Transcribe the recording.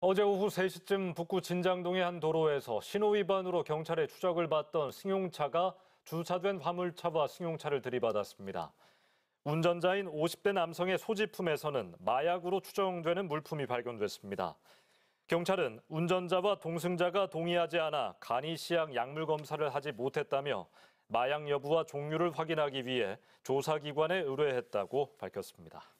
어제 오후 3시쯤 북구 진장동의 한 도로에서 신호 위반으로 경찰에 추적을 받던 승용차가 주차된 화물차와 승용차를 들이받았습니다. 운전자인 50대 남성의 소지품에서는 마약으로 추정되는 물품이 발견됐습니다. 경찰은 운전자와 동승자가 동의하지 않아 간이 시약 약물 검사를 하지 못했다며 마약 여부와 종류를 확인하기 위해 조사기관에 의뢰했다고 밝혔습니다.